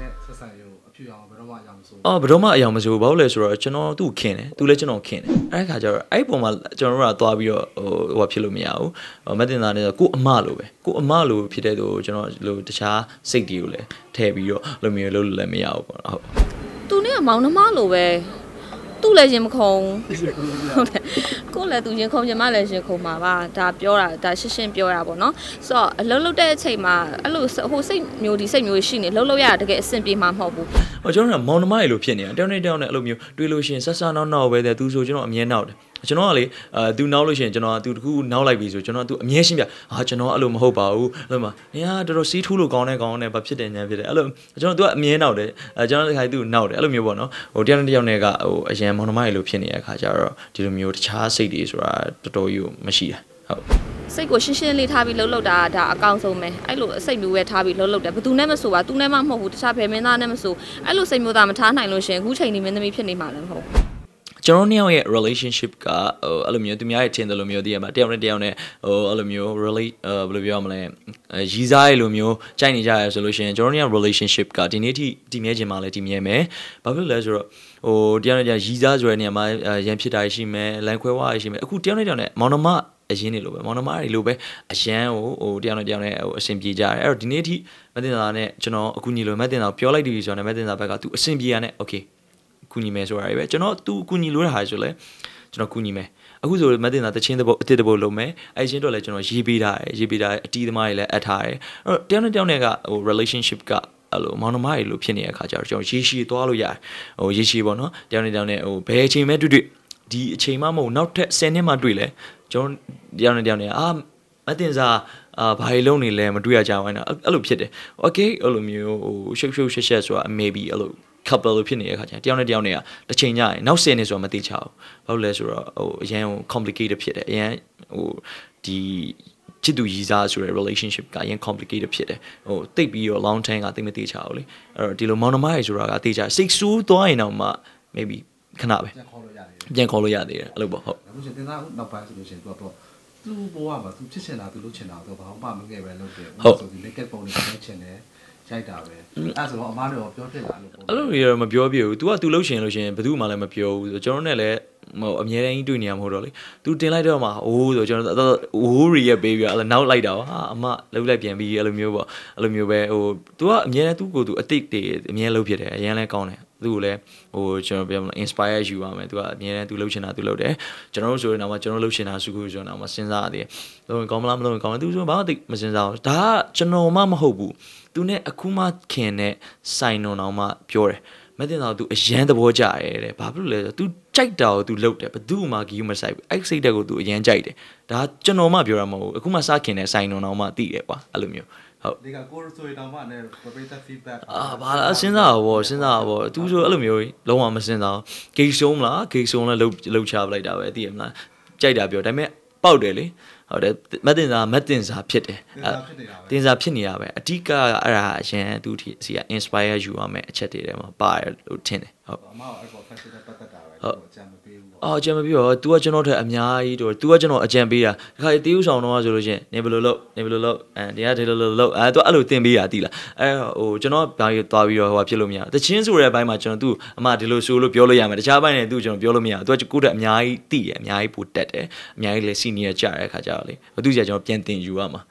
နဲ့ဆက်ဆံရေးကိုအဖြူအောင်ဘယ်တော့မှအယောင်မဆိုးဘူးအော်ဘယ်တော့မှအယောင်မဆိုးဘူးဘာလို့လဲဆိုတော့ကျွန်တော်သူ့ခင်တယ်သူလည်းကျွန်တော်ခင်တယ်အဲ့ခါကျတော့အဲ့ပုံမှာကျွန်တော်တို့ကသွားပြီးတော့ဟိုဟိုဖြစ်လို့မရဘူးမတင်တာနဲ့ကိုအမလိုပဲကိုအမလိုဖြစ်တဲ့သူကျွန်တော်လိုတခြားစိတ်တွေကိုလည်းထည့်ပြီးတော့လိုမျိုးလုပ်လို့လည်းမရဘူးပေါ့ဟုတ်သူနဲ့မောင်နှမလိုပဲသူ့လည်းရင်မခုံဟုတ်တယ်ကိုလည်းသူရင်ခုံညီမလည်းရင်ခုံမှာပါဒါပြောတာဒါရှင်းရှင်းပြောတာပေါ့နော်ဆိုတော့အလုံးလုံးတဲ့အချိန်မှာအဲ့လိုဟိုစိတ်မျိုးဒီစိတ်မျိုးရှိနေလုံးလုံးရတကယ်အဆင်ပြေမှာမဟုတ်ဘူးဟောကျွန်တော်ကမောင်နှမရေလို့ဖြစ်နေတာတောင်းနေတောင်းနေအဲ့လိုမျိုးတွေးလို့ရှိရင်ဆက်ဆာနောက်နောက်ပဲတဲ့သူဆိုကျွန်တော်အမြဲနောက်တယ်ကျွန်တော်ကလေအာသူနောက်လို့ရှိရင်ကျွန်တော်ကသူတခုနောက်လိုက်ပြီဆိုကျွန်တော်ကသူအမြဲရှင်းပြဟာကျွန်တော်အဲ့လိုမဟုတ်ပါဘူးအဲ့လိုမှာနေရတော်တော်စီးထူးလို့ကောင်းတဲ့ကောင်းတဲ့ဘာဖြစ်တယ်ညာဖြစ်တယ်အဲ့လိုကျွန်တော်သူကအမြဲနောက်တယ်အဲကျွန်တော်တခါသူနောက်တယ်အဲ့လိုမျိုးပေါ့နော်ဟိုတရားနဲ့တရားနဲ့ကဟိုအရင်မောင်နှမတွေလိုဖြစ်နေတဲ့အခါကျတော့ဒီလိုမျိုးတခြားစိတ်တွေဆိုတာတော်တော်ကြီးမရှိတာဟုတ်စိတ်ကိုရှင်းရှင်းလေးထားပြီးလှုပ်လှုပ်တာဒါအကောင်ဆုံးပဲအဲ့လိုစိတ်မျိုးပဲထားပြီးလှုပ်လှုပ်တယ်ဘသူနဲ့မဆိုပါသူနဲ့မှမဟုတ်ဘူးတခြားဘယ်မင်းသားနဲ့မဆိုအဲ့လိုစိတ်မျိုးသားမထားနိုင်လို့ရှင်အခုချိန်ဒီမင်းသမီးဖြစ်နေမှာလည်းမဟုတ်ဘူးကျွန်တော်နှစ်ယောက်ရဲ့ relationship ကဟိုအဲ့လိုမျိုးသူများရဲ့ထင်တယ်လို့မျိုးသိရမှာတယောက်နဲ့တယောက်နဲ့ဟိုအဲ့လိုမျိုး relate ဘယ်လိုပြောရမလဲရီးစားရလိုမျိုးကြိုက်နေကြရဆိုလို့ရှိရင်ကျွန်တော်တို့က relationship ကဒီနေ့ထိတည်မြဲခြင်းမှာလည်းတည်မြဲမယ်ဘာဖြစ်လို့လဲဆိုတော့ဟိုတယောက်နဲ့တယောက်ရီးစားဆိုတဲ့နေရာမှာရန်ဖြစ်တာရှိမယ်လန်ခွဲဝါရှိမယ်အခုတယောက်နဲ့တယောက်နဲ့မောင်နှမအရင်နေလို့ပဲမောင်နှမတွေလိုပဲအရန်ကိုဟိုတယောက်နဲ့တယောက်နဲ့ဟိုအဆင်ပြေကြတယ်အဲ့တော့ဒီနေ့အထိမတင်တာနဲ့ကျွန်တော်အခုညီလိုမတင်တာပြောလိုက်ပြီဆိုတော့မတင်တာဘက်က तू အဆင်ပြေရနဲ့ okay ကူညီမယ်ဆိုတာတွေပဲကျွန်တော်သူကူညီလို့တာဆိုလဲကျွန်တော်ကူညီမယ်အခုဆိုမတင်တာတချင်းတပုတ်အတစ်တပုတ်လုံးမယ်အဲချင်းတော့လည်းကျွန်တော်ရေးပေးတာရေးရေးပေးတာအတီးသမားတွေလည်းအပ်ထားတယ်အဲ့တော့တယောက်နဲ့တယောက်နဲ့ကဟို relationship ကအဲ့လိုမောင်နှမတွေလို့ဖြစ်နေတဲ့အခါကျတော့ကျွန်တော်ရေရှည်သွားလို့ရတယ်ဟိုရေရှည်ပေါ့နော်တယောက်နဲ့တယောက်နဲ့ဟိုဘယ်အချိန်ပဲတွေ့တွေ့ဒီအချိန်မှမဟုတ်နောက်ထပ်10နှစ်မှတွေ့လဲကျွန်တော်တယောက်နဲ့တယောက်နဲ့အာမတင်စားအာဘာကြီးလုံးနေလဲမတွေ့ရကြဘူးအဲ့လိုဖြစ်တယ် okay အဲ့လိုမျိုးဟိုရှုပ်ရှုပ်ရှက်ရှက်ဆိုတာ maybe အဲ့လို couple လို့ဖြစ်နေတဲ့အခါကျရင်တယောက်နဲ့တယောက်နဲ့ကတစ်ချိန်ညရင်နောက်10နှစ်ဆိုတာမသိချဘူးဘာလို့လဲဆိုတော့ဟိုအရန် complicated ဖြစ်တယ်အရန်ဟိုဒီချစ်သူရည်စားဆိုတဲ့ relationship ကအရင် complicated ဖြစ်တယ်ဟိုတိတ်ပြီးတော့ long time ကတိတ်မသေးချဘူးလေအဲ့တော့ဒီလိုမောင်နှမရေဆိုတာကတေးချစိတ်ဆူးသွားရင်တော့မှ maybe ခဏပဲပြန်ခေါ်လို့ရသေးတယ်ပြန်ခေါ်လို့ရသေးတယ်အဲ့လိုပေါ့ဟုတ်အခုရှင်သင်သားနောက်ပိုင်းဆိုလို့ရှင်သူကတော့သူ့ဘဝမှာသူဖြစ်ချင်တာသူလုပ်ချင်တာသူဘာမှမငယ်ပဲလုပ်တယ်ဟုတ်ဆိုဒီ naked ပုံတွေလုပ်ချင်တယ်ရိုက်တာပဲအဲ့ဆိုတော့အမားတို့ပြောပြလာလို့ပေါ့အဲ့လိုကြီးတော့မပြောပြဘူး तू က तू လှုပ်ရှင်လို့ရှင်ဘယ်သူမှလည်းမပြောဘူးဆိုကျွန်တော်နဲ့လည်းဟိုအမြဲတမ်းကြီးတွေ့နေရမှာမဟုတ်တော့လေ तू တင်လိုက်တော့မှအိုးဆိုကျွန်တော်ဝိုးရီရဲ့ပေးပြီးအဲ့နောက်လိုက်တာပါဟာအမလှုပ်လိုက်ပြန်ပြီးအဲ့လိုမျိုးပေါ့အဲ့လိုမျိုးပဲဟို तू ကအမြဲတမ်းသူ့ကိုယ်သူအတိတ်တွေအမြဲလှုပ်ဖြစ်တယ်အရင်လဲကောင်းတယ်သူ့ကိုလည်းဟိုကျွန်တော်ပြောမလား inspire ယူပါမယ်သူကအမြဲတမ်းသူလှုပ်ချင်တာသူလှုပ်တယ်ကျွန်တော်တို့ဆိုရင်တော့ကျွန်တော်လှုပ်ချင်တာစုခုဆိုတော့မှစဉ်းစားရသေးတယ်လုံးဝကောင်းမလားမလုံးဝကောင်းမလားသူဆိုဘာမှသိမစဉ်းစားဘူးဒါကကျွန်တော်မှမဟုတ်ဘူးသူနဲ့အခုမှခင်တဲ့ဆိုင်တော်တော်မှပြောတယ်မသိတော့ तू အရန်သဘောကျတယ်တဲ့ဘာဖြစ်လို့လဲဆိုတော့ तू ကြိုက်တာကို तू လုပ်တယ်ဘသူ့မှာဂီယူမဆိုင်ဘူးအဲ့စိတ်တက်ကို तू အရန်ကြိုက်တယ်ဒါကျွန်တော်မှပြောရမှာမဟုတ်ဘူးအခုမှစခင်တဲ့ဆိုင်တော်တော်မှသိတယ်ကွာအဲ့လိုမျိုးဟုတ်ဒီကကိုဆိုရတောင်မှလည်း operator feedback အာဘာလားစဉ်းစားတာပေါ့စဉ်းစားတာပေါ့သူဆိုအဲ့လိုမျိုးလုံးဝမစဉ်းစားဘူးဂိတ်ရှုံးမလားဂိတ်ရှုံးလဲလှုပ်လှုပ်ချပလိုက်တာပဲသိရမလားကြိုက်တာပြောဒါပေမဲ့ပေါက်တယ်လေဟုတ်တယ်မတ်တင်စာမတ်တင်စာဖြစ်တယ်တင်စာဖြစ်နေတာပဲအဓိကအဲ့ဒါအရင်သူဒီစီက inspire ယူရမယ့်အချက်တွေထဲမှာပါတယ်လို့ထင်တယ်ဟုတ်အမကအဲ့ကော fashion နဲ့ပတ်သက်တာပဲကျွန်တော်ကြံမပေးဘူးအော်ကြံမပေးတော့ तू ကကျွန်တော်ထက်အများကြီးတော့ तू ကကျွန်တော်အကြံပေးတာဒီခါတေးဥဆောင်တော့ဆိုလို့ချင်းနေဘယ်လိုလုပ်နေဘယ်လိုလုပ်အဲတရားဒီလိုလိုလုပ်အဲ तू အဲ့လိုသင်ပေးတာတိလားအဲဟိုကျွန်တော်ဘာကြီးသွားပြီးတော့ဟိုဖြစ်လို့မရတချင်းဆိုတဲ့အပိုင်းမှာကျွန်တော် तू အမဒီလိုဆိုလို့ပြောလို့ရမယ်တခြားပိုင်းနဲ့ तू ကျွန်တော်ပြောလို့မရ तू ကကိုယ့်တက်အများကြီးတိရအများကြီးပိုတက်တယ်အများကြီးလည်း senior ကြတဲ့ခါကျတာလေဘသူကြီးကကျွန်တော်ပြန်တင်ယူရမှာ